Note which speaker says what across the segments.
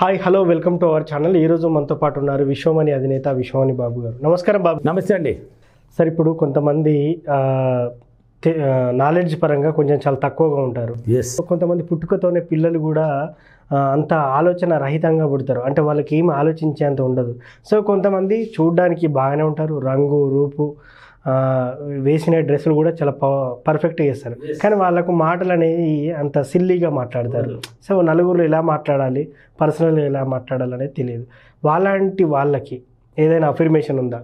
Speaker 1: hi hello welcome to our channel ఈరోజు మనతో పాటు ఉన్నారు విశ్వమణి అధినేత విశ్వమణి బాబు గారు నమస్కారం బాబు నమస్తే అండి సార్ ఇప్పుడు కొంతమంది నాలెడ్జ్ పరంగా కొంచెం చాలా తక్కువగా ఉంటారు కొంతమంది పుట్టుకతోనే పిల్లలు కూడా అంత ఆలోచన రహితంగా పుడతారు అంటే వాళ్ళకి ఏం ఆలోచించేంత ఉండదు సో కొంతమంది చూడడానికి బాగానే ఉంటారు రంగు రూపు వేసిన డ్రెస్సులు కూడా చాలా ప పర్ఫెక్ట్గా వేస్తారు కానీ వాళ్ళకు మాటలు అనేవి అంత సిల్లీగా మాట్లాడతారు సో నలుగురు ఎలా మాట్లాడాలి పర్సనల్గా ఎలా మాట్లాడాలి అనేది తెలియదు వాళ్ళంటి వాళ్ళకి ఏదైనా అఫర్మేషన్ ఉందా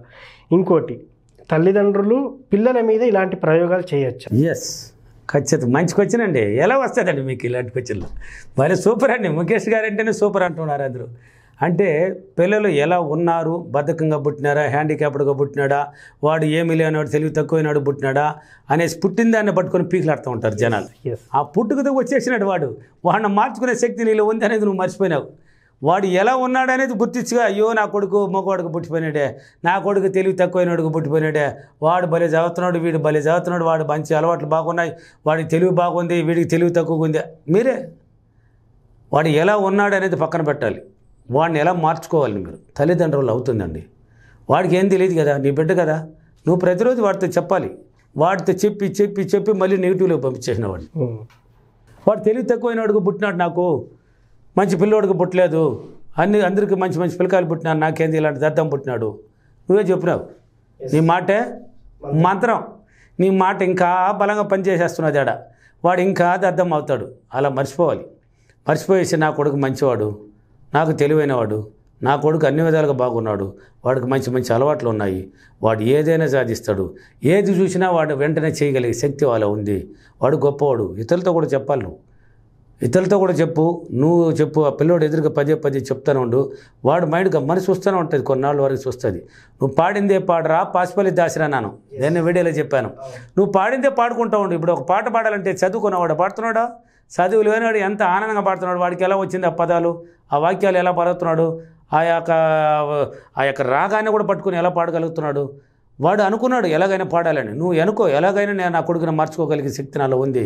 Speaker 1: ఇంకోటి
Speaker 2: తల్లిదండ్రులు పిల్లల మీద ఇలాంటి ప్రయోగాలు చేయొచ్చు ఎస్ ఖచ్చితంగా మంచి క్వశ్చన్ అండి ఎలా వస్తుందండి మీకు ఇలాంటి క్వశ్చన్లు మరి సూపర్ అండి ముఖేష్ గారు అంటేనే సూపర్ అంటున్నారు అందరూ అంటే పిల్లలు ఎలా ఉన్నారు బద్ధకంగా పుట్టినారా హ్యాండిక్యాప్డ్గా పుట్టినాడా వాడు ఏమి లేనివాడు తెలివి తక్కువైనాడు పుట్టినాడా అనేసి పుట్టిన దాన్ని పట్టుకొని పీకులాడుతూ ఉంటారు జనాలు ఆ పుట్టుకతో వచ్చేసినాడు వాడు వాడిని మార్చుకునే శక్తి నీళ్ళు ఉంది అనేది నువ్వు మర్చిపోయినావు వాడు ఎలా ఉన్నాడనేది గుర్తించుగా అయ్యో నా కొడుకు మగవాడికి పుట్టిపోయినాడే నా కొడుకు తెలివి తక్కువైనాడుకు పుట్టిపోయినాడే వాడు భలే చదువుతున్నాడు వీడు భలే చదువుతున్నాడు వాడు మంచి అలవాట్లు బాగున్నాయి వాడికి తెలివి బాగుంది వీడికి తెలివి తక్కువగా ఉంది మీరే వాడు ఎలా ఉన్నాడు అనేది పక్కన పెట్టాలి వాడిని ఎలా మార్చుకోవాలి మీరు తల్లిదండ్రులు అవుతుందండి వాడికి ఏం తెలియదు కదా నీ బిడ్డ కదా నువ్వు ప్రతిరోజు వాడితో చెప్పాలి వాడితో చెప్పి చెప్పి చెప్పి మళ్ళీ నెగిటివ్లో పంపించేసిన వాడిని వాడు తెలివి తక్కువైన వాడికి పుట్టినాడు నాకు మంచి పిల్లవాడికి పుట్టలేదు అన్ని అందరికీ మంచి మంచి పిల్లకాయలు పుట్టినాడు నాకేంది ఇలాంటి దద్దం పుట్టినాడు నువ్వే చెప్పినావు నీ మాటే మంత్రం నీ మాట ఇంకా బలంగా పనిచేసేస్తున్నది ఆడ వాడు ఇంకా దద్దం అవుతాడు అలా మర్చిపోవాలి మర్చిపోయేసి నా కొడుకు మంచివాడు నాకు తెలివైనవాడు నా కొడుకు అన్ని విధాలుగా బాగున్నాడు వాడికి మంచి మంచి అలవాట్లు ఉన్నాయి వాడు ఏదైనా సాధిస్తాడు ఏది చూసినా వాడు వెంటనే చేయగలిగే శక్తి వాళ్ళ ఉంది వాడు గొప్పవాడు ఇతరులతో కూడా చెప్పాలి నువ్వు ఇతరులతో కూడా చెప్పు నువ్వు చెప్పు ఆ పిల్లోడు ఎదురుగా పదే పదే చెప్తానే ఉండు వాడు మైండ్గా మనసు చూస్తూనే ఉంటుంది కొన్నాళ్ళ వరకు చూస్తుంది నువ్వు పాడిందే పాడరా పాసిపల్లి దాసిరా నాను నేను వీడియోలో చెప్పాను నువ్వు పాడిందే పాడుకుంటా ఉండు ఇప్పుడు ఒక పాట పాడాలంటే చదువుకున్నవాడు పాడుతున్నాడా చదువు లేనివాడు ఎంత ఆనందంగా పాడుతున్నాడు వాడికి ఎలా వచ్చింది ఆ పదాలు ఆ వాక్యాలు ఎలా పాడుతున్నాడు ఆ యొక్క ఆ యొక్క రాగాన్ని కూడా పట్టుకుని ఎలా పాడగలుగుతున్నాడు వాడు అనుకున్నాడు ఎలాగైనా పాడాలని నువ్వు అనుకో ఎలాగైనా నేను నా కొడుకుని మార్చుకోగలిగే శక్తి నాలో ఉంది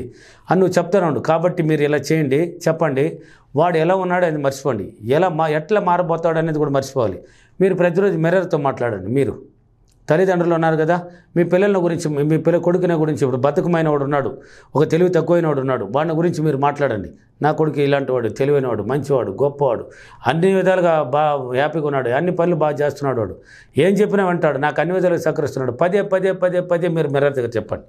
Speaker 2: అని నువ్వు చెప్తాను కాబట్టి మీరు ఇలా చేయండి చెప్పండి వాడు ఎలా ఉన్నాడో అది మర్చిపోండి ఎలా మా ఎట్లా మారబోతాడు అనేది కూడా మర్చిపోవాలి మీరు ప్రతిరోజు మిర్రర్తో మాట్లాడండి మీరు తల్లిదండ్రులు ఉన్నారు కదా మీ పిల్లల గురించి మీ పిల్ల కొడుకునే గురించి ఇప్పుడు బతుకమైన వాడు ఉన్నాడు ఒక తెలివి తక్కువైన వాడు ఉన్నాడు వాడిని గురించి మీరు మాట్లాడండి నా కొడుకు ఇలాంటి వాడు వాడు మంచివాడు గొప్పవాడు అన్ని విధాలుగా బా హ్యాపీగా ఉన్నాడు అన్ని పనులు బాగా చేస్తున్నాడు వాడు ఏం చెప్పినా వింటాడు నాకు అన్ని విధాలుగా సహకరిస్తున్నాడు పదే పదే పదే పదే మీరు మిర్రర్ దగ్గర చెప్పండి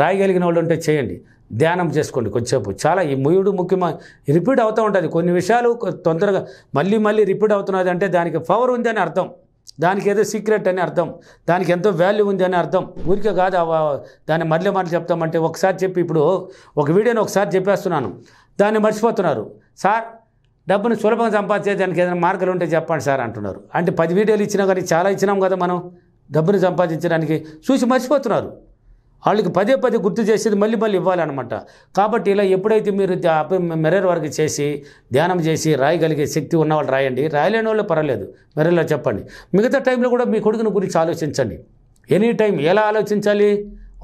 Speaker 2: రాయగలిగిన వాళ్ళు ఉంటే చేయండి ధ్యానం చేసుకోండి కొంచెంసేపు చాలా ఈ ముయుడు ముఖ్యమైన రిపీట్ అవుతూ ఉంటుంది కొన్ని విషయాలు తొందరగా మళ్ళీ మళ్ళీ రిపీట్ అవుతున్నది అంటే దానికి పవర్ ఉందని అర్థం దానికి ఏదో సీక్రెట్ అని అర్థం దానికి ఎంతో వాల్యూ ఉంది అని అర్థం ఊరికే కాదు దాన్ని మళ్ళీ మళ్ళీ చెప్తామంటే ఒకసారి చెప్పి ఇప్పుడు ఒక వీడియోని ఒకసారి చెప్పేస్తున్నాను దాన్ని మర్చిపోతున్నారు సార్ డబ్బును సులభంగా దానికి ఏదైనా మార్గాలు ఉంటే చెప్పండి సార్ అంటున్నారు అంటే పది వీడియోలు ఇచ్చినా కానీ చాలా ఇచ్చినాం కదా మనం డబ్బును సంపాదించడానికి చూసి మర్చిపోతున్నారు వాళ్ళకి పదే పదే గుర్తు చేసేది మళ్ళీ మళ్ళీ ఇవ్వాలన్నమాట కాబట్టి ఇలా ఎప్పుడైతే మీరు మెరర్ వరకు చేసి ధ్యానం చేసి రాయగలిగే శక్తి ఉన్నవాళ్ళు రాయండి రాయలేని వాళ్ళు పర్వాలేదు మెరర్లో చెప్పండి మిగతా టైంలో కూడా మీ కొడుకుని గురించి ఆలోచించండి ఎనీ టైం ఎలా ఆలోచించాలి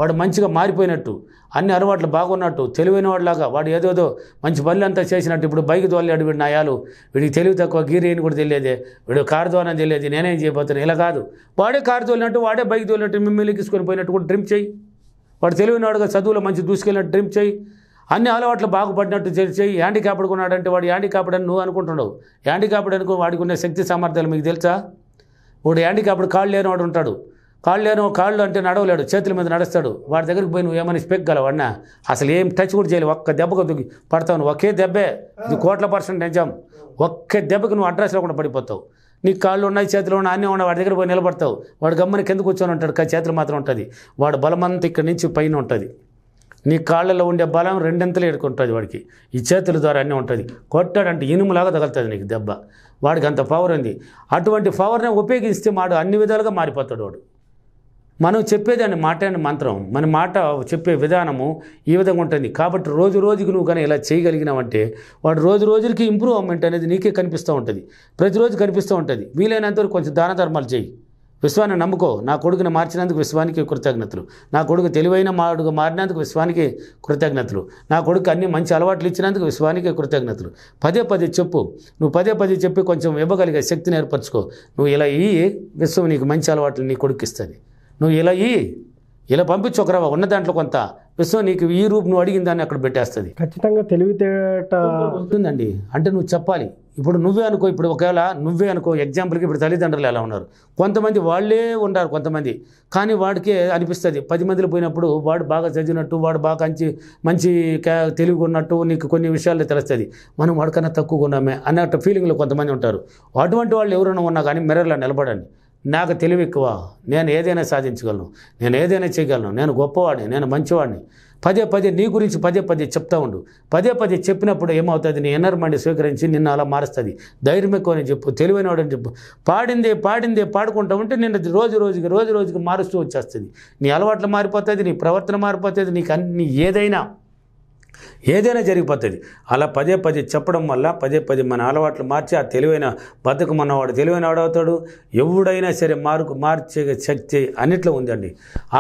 Speaker 2: వాడు మంచిగా మారిపోయినట్టు అన్ని అలవాట్లు బాగున్నట్టు తెలివైన వాడిలాగా వాడు ఏదోదో మంచి పనులు అంతా చేసినట్టు ఇప్పుడు బైక్ దోలాడు వీడు నాయాలు వీడికి తెలివి తక్కువ గీర్ అని కూడా తెలియదే వీడు కారు దోలని తెలియదు నేనేం చేయబోతున్నాను ఇలా కాదు వాడే కారు తోలినట్టు వాడే బైక్ తోలినట్టు మిమ్మల్ని తీసుకొని పోయినట్టు కూడా డ్రింక్ చేయి వాడు తెలివినాడుగా చదువులో మంచి దూసుకెళ్ళినట్టు డ్రీమ్ చేయి అన్ని అలవాట్లు బాగుపడినట్టు చేయి హ్యాండిక్యాప్డ్ అంటే వాడు హ్యాండిక్యాప్డ్ అని నువ్వు అనుకుంటున్నావు హ్యాండిక్యాప్డ్ అనుకో వాడికి ఉన్న శక్తి సామర్థ్యాలు మీకు తెలుసా వాడు హ్యాండిక్యాప్డ్ కాళ్ళు వాడు ఉంటాడు కాళ్ళు లేను కాళ్ళు అంటే నడవలేడు చేతుల మీద నడుస్తాడు వాడి దగ్గరికి పోయి నువ్వు ఏమైనా స్పెక్ గలవన్నా అసలు ఏం టచ్ కూడా చేయలేవు ఒక్క దెబ్బకు దుగ్గి పడతావు ఒకే దెబ్బే ఇది కోట్ల పర్సెంట్ నిజం ఒక్కే దెబ్బకి నువ్వు అడ్రస్ లేకుండా పడిపోతావు నీ కాళ్ళు ఉన్నాయి చేతులు ఉన్నాయి అన్నీ ఉన్నాయి వాడి దగ్గర పోయి నిలబడతావు వాడు గమ్మని కింద కూర్చొని ఉంటాడు చేతులు మాత్రం ఉంటుంది వాడు బలమంతా ఇక్కడి నుంచి పైన ఉంటుంది నీ కాళ్ళలో ఉండే బలం రెండింతలు ఎడుకుంటుంది వాడికి ఈ చేతుల ద్వారా అన్నీ ఉంటుంది కొట్టాడంటే ఇనుములాగా తగులుతుంది నీకు దెబ్బ వాడికి అంత పవర్ ఉంది అటువంటి పవర్ని ఉపయోగిస్తే మాడు అన్ని విధాలుగా మారిపోతాడు వాడు మనం చెప్పేదాన్ని మాట అని మంత్రం మన మాట చెప్పే విధానము ఈ విధంగా ఉంటుంది కాబట్టి రోజు రోజుకి నువ్వు కానీ ఇలా చేయగలిగినావంటే వాడు రోజు రోజులకి ఇంప్రూవ్మెంట్ అనేది నీకే కనిపిస్తూ ఉంటుంది ప్రతిరోజు కనిపిస్తూ ఉంటుంది వీలైనంతవరకు కొంచెం దాన ధర్మాలు చేయి విశ్వాన్ని నమ్ముకో నా కొడుకుని మార్చినందుకు విశ్వానికి కృతజ్ఞతలు నా కొడుకు తెలివైన మాడుగా మారినందుకు విశ్వానికి కృతజ్ఞతలు నా కొడుకు అన్ని మంచి అలవాట్లు ఇచ్చినందుకు విశ్వానికి కృతజ్ఞతలు పదే పదే చెప్పు నువ్వు పదే పదే చెప్పి కొంచెం ఇవ్వగలిగే శక్తిని ఏర్పరచుకో నువ్వు ఇలా ఈ విశ్వం నీకు మంచి అలవాట్లు నీ కొడుకు ఇస్తుంది నువ్వు ఇలా ఇ ఇలా పంపించకరావా ఉన్న దాంట్లో కొంత విశ్వం నీకు ఈ రూప్ నువ్వు అడిగిన దాన్ని అక్కడ పెట్టేస్తుంది ఖచ్చితంగా తెలివితేట ఉంటుందండి అంటే నువ్వు చెప్పాలి ఇప్పుడు నువ్వే అనుకో ఇప్పుడు ఒకవేళ నువ్వే అనుకో ఎగ్జాంపుల్కి ఇప్పుడు తల్లిదండ్రులు ఎలా ఉన్నారు కొంతమంది వాళ్ళే ఉన్నారు కొంతమంది కానీ వాడికే అనిపిస్తుంది పది మందిలో పోయినప్పుడు వాడు బాగా చదివినట్టు వాడు బాగా మంచి మంచి తెలివి ఉన్నట్టు నీకు కొన్ని విషయాలు తెలుస్తుంది మనం వాడికన్నా తక్కువ ఉన్నామే అన్నట్టు ఫీలింగ్లో కొంతమంది ఉంటారు అటువంటి వాళ్ళు ఎవరైనా ఉన్నా కానీ మిర్రర్లో నిలబడండి నాకు తెలివి ఎక్కువ నేను ఏదైనా సాధించగలను నేను ఏదైనా చేయగలను నేను గొప్పవాడిని నేను మంచివాడిని పదే పదే నీ గురించి పదే పదే చెప్తా ఉండు పదే పదే చెప్పినప్పుడు ఏమవుతుంది నీ ఎన్నర్ మండి స్వీకరించి నిన్ను అలా మారుస్తుంది ధైర్యం ఎక్కువని చెప్పు తెలివైన తెలివైనవాడని చెప్పు పాడిందే పాడిందే పాడుకుంటా ఉంటే నిన్న రోజు రోజుకి రోజు రోజుకి మారుస్తూ వచ్చేస్తుంది నీ అలవాట్లు మారిపోతుంది నీ ప్రవర్తన మారిపోతుంది నీకు అన్ని ఏదైనా ఏదైనా జరిగిపోతుంది అలా పదే పదే చెప్పడం వల్ల పదే పదే మన అలవాట్లు మార్చి ఆ తెలివైన బతుకం అన్నవాడు తెలివైన వాడవుతాడు ఎవడైనా సరే మార్పు మార్చే శక్తి అన్నిట్లో ఉందండి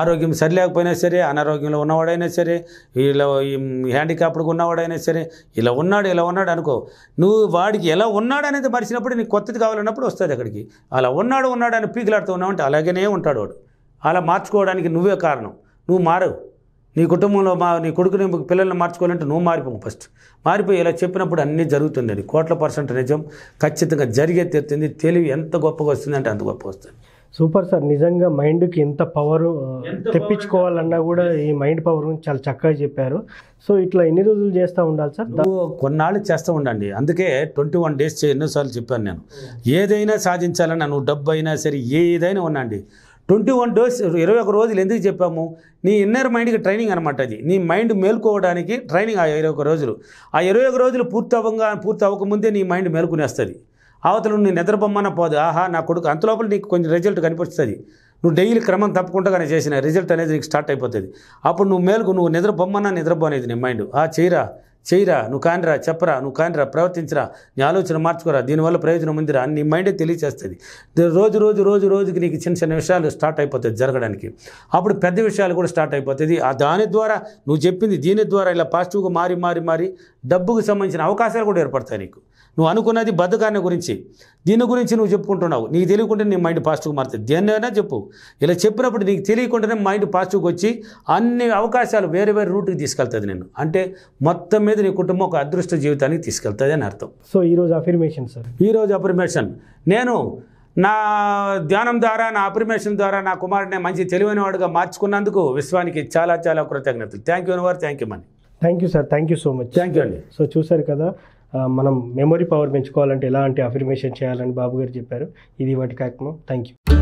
Speaker 2: ఆరోగ్యం సరిలేకపోయినా సరే అనారోగ్యంలో ఉన్నవాడైనా సరే ఇలా హ్యాండిక్యాప్డ్గా ఉన్నవాడైనా సరే ఇలా ఉన్నాడు ఇలా ఉన్నాడు అనుకో నువ్వు వాడికి ఎలా ఉన్నాడు అనేది మరిచినప్పుడు నీకు కొత్తది కావాలన్నప్పుడు వస్తుంది అక్కడికి అలా ఉన్నాడు ఉన్నాడు అని పీకిలాడుతూ అంటే అలాగనే ఉంటాడు వాడు అలా మార్చుకోవడానికి నువ్వే కారణం నువ్వు మారవు నీ కుటుంబంలో మా నీ కొడుకుని పిల్లల్ని మార్చుకోవాలంటే నువ్వు మారిపోవు ఫస్ట్ మారిపోయి ఇలా చెప్పినప్పుడు అన్నీ జరుగుతుంది అది కోట్ల పర్సెంట్ నిజం ఖచ్చితంగా జరిగే తీరుతుంది తెలివి ఎంత గొప్పగా వస్తుందంటే అంత గొప్పగా వస్తుంది
Speaker 1: సూపర్ సార్ నిజంగా మైండ్కి ఎంత పవర్ తెప్పించుకోవాలన్నా కూడా ఈ మైండ్ పవర్ గురించి చాలా చక్కగా చెప్పారు సో ఇట్లా ఎన్ని రోజులు చేస్తూ ఉండాలి
Speaker 2: సార్ కొన్నాళ్ళు చేస్తూ ఉండండి అందుకే ట్వంటీ వన్ డేస్ ఎన్నోసార్లు చెప్పాను నేను ఏదైనా సాధించాలన్నా నువ్వు డబ్బు అయినా సరే ఏదైనా ఉండండి ట్వంటీ వన్ డోస్ ఇరవై ఒక రోజులు ఎందుకు చెప్పాము నీ ఇన్నర్ మైండ్కి ట్రైనింగ్ అనమాట అది నీ మైండ్ మేల్కోవడానికి ట్రైనింగ్ ఆ ఇరవై ఒక రోజులు ఆ ఇరవై ఒక రోజులు పూర్తి అవ్వగా పూర్తి అవ్వకముందే నీ మైండ్ మేల్కొనేస్తుంది అవతల నువ్వు బొమ్మన పోదు ఆహా నా కొడుకు అంతలోపల నీకు కొంచెం రిజల్ట్ కనిపిస్తుంది నువ్వు డైలీ క్రమం తప్పకుండా చేసిన రిజల్ట్ అనేది నీకు స్టార్ట్ అయిపోతుంది అప్పుడు నువ్వు మేలుకు నువ్వు నిద్రపొమ్మన్నా నిద్రపోనేది నీ మైండ్ ఆ చేయరా చేయరా నువ్వు కానిరా చెప్పరా నువ్వు కానిరా ప్రవర్తించరా నీ ఆలోచన మార్చుకోరా దీనివల్ల ప్రయోజనం ఉందిరా అని నీ మైండే తెలియచేస్తుంది రోజు రోజు రోజు రోజుకి నీకు చిన్న చిన్న విషయాలు స్టార్ట్ అయిపోతుంది జరగడానికి అప్పుడు పెద్ద విషయాలు కూడా స్టార్ట్ అయిపోతుంది ఆ దాని ద్వారా నువ్వు చెప్పింది దీని ద్వారా ఇలా పాజిటివ్గా మారి మారి మారి డబ్బుకు సంబంధించిన అవకాశాలు కూడా ఏర్పడతాయి నీకు నువ్వు అనుకున్నది బద్దకాన్ని గురించి దీని గురించి నువ్వు చెప్పుకుంటున్నావు నీకు తెలియకుండా నీ మైండ్ పాజిటివ్గా మారుతుంది దేన్నైనా చెప్పు ఇలా చెప్పినప్పుడు నీకు తెలియకుండానే మైండ్ పాజిటివ్గా వచ్చి అన్ని అవకాశాలు వేరే వేరే రూట్కి తీసుకెళ్తుంది నేను అంటే మొత్తం మీద నీ కుటుంబం ఒక అదృష్ట జీవితానికి తీసుకెళ్తుంది అని అర్థం
Speaker 1: సో ఈరోజు అఫర్మేషన్ సార్
Speaker 2: ఈరోజు అఫర్మేషన్ నేను నా ధ్యానం ద్వారా నా అప్రిమేషన్ ద్వారా నా కుమారుడిని మంచి తెలివైన వాడుగా మార్చుకున్నందుకు విశ్వానికి చాలా చాలా కృతజ్ఞతలు thank you your thank you money
Speaker 1: thank you sir thank you so much thank you అండి సో చూసారు కదా మనం మెమొరీ పవర్ పెంచుకోవాలంటే ఎలా అంటే అఫర్మేషన్ చేయాలని బాబు గారు చెప్పారు ఇది వాటి కార్యక్రమం థ్యాంక్ యూ